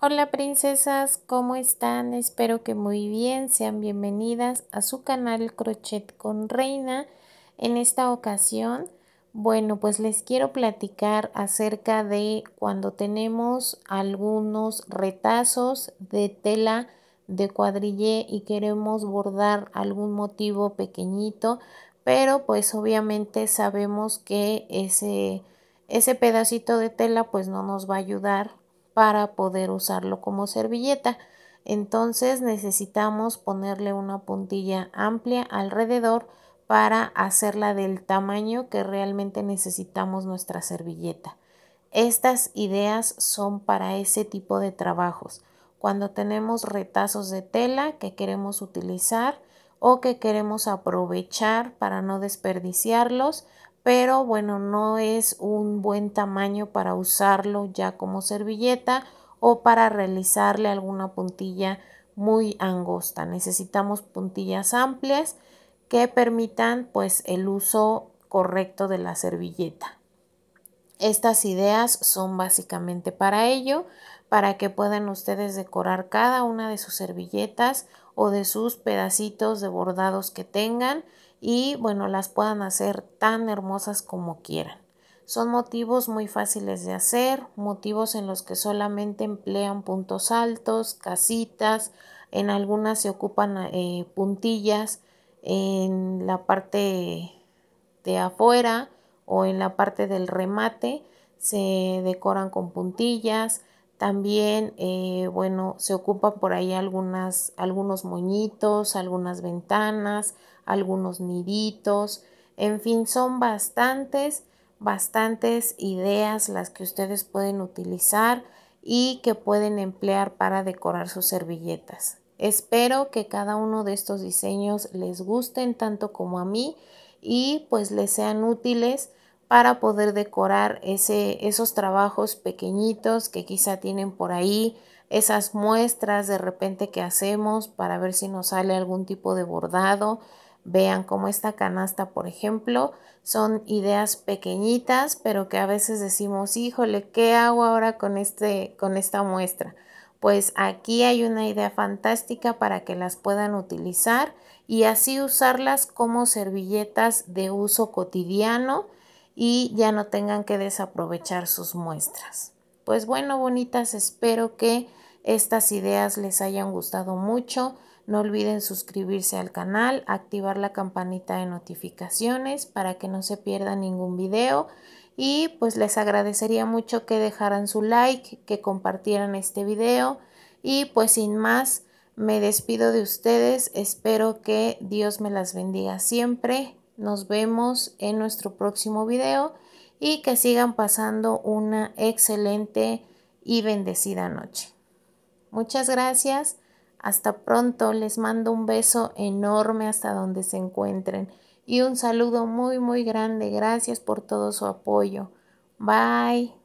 Hola princesas, ¿cómo están? Espero que muy bien, sean bienvenidas a su canal Crochet con Reina. En esta ocasión, bueno, pues les quiero platicar acerca de cuando tenemos algunos retazos de tela de cuadrillé y queremos bordar algún motivo pequeñito, pero pues obviamente sabemos que ese, ese pedacito de tela pues no nos va a ayudar para poder usarlo como servilleta. Entonces necesitamos ponerle una puntilla amplia alrededor para hacerla del tamaño que realmente necesitamos nuestra servilleta. Estas ideas son para ese tipo de trabajos. Cuando tenemos retazos de tela que queremos utilizar o que queremos aprovechar para no desperdiciarlos, pero bueno, no es un buen tamaño para usarlo ya como servilleta o para realizarle alguna puntilla muy angosta. Necesitamos puntillas amplias que permitan pues el uso correcto de la servilleta. Estas ideas son básicamente para ello, para que puedan ustedes decorar cada una de sus servilletas o de sus pedacitos de bordados que tengan y bueno, las puedan hacer tan hermosas como quieran. Son motivos muy fáciles de hacer, motivos en los que solamente emplean puntos altos, casitas, en algunas se ocupan eh, puntillas en la parte de afuera o en la parte del remate, se decoran con puntillas, también, eh, bueno, se ocupan por ahí algunas, algunos moñitos, algunas ventanas, algunos niditos, en fin, son bastantes, bastantes ideas las que ustedes pueden utilizar y que pueden emplear para decorar sus servilletas. Espero que cada uno de estos diseños les gusten tanto como a mí y pues les sean útiles para poder decorar esos trabajos pequeñitos que quizá tienen por ahí, esas muestras de repente que hacemos para ver si nos sale algún tipo de bordado. Vean como esta canasta, por ejemplo, son ideas pequeñitas, pero que a veces decimos, híjole, ¿qué hago ahora con, este, con esta muestra? Pues aquí hay una idea fantástica para que las puedan utilizar y así usarlas como servilletas de uso cotidiano y ya no tengan que desaprovechar sus muestras. Pues bueno, bonitas, espero que estas ideas les hayan gustado mucho. No olviden suscribirse al canal, activar la campanita de notificaciones para que no se pierda ningún video y pues les agradecería mucho que dejaran su like, que compartieran este video y pues sin más me despido de ustedes, espero que Dios me las bendiga siempre nos vemos en nuestro próximo video y que sigan pasando una excelente y bendecida noche. Muchas gracias. Hasta pronto. Les mando un beso enorme hasta donde se encuentren y un saludo muy, muy grande. Gracias por todo su apoyo. Bye.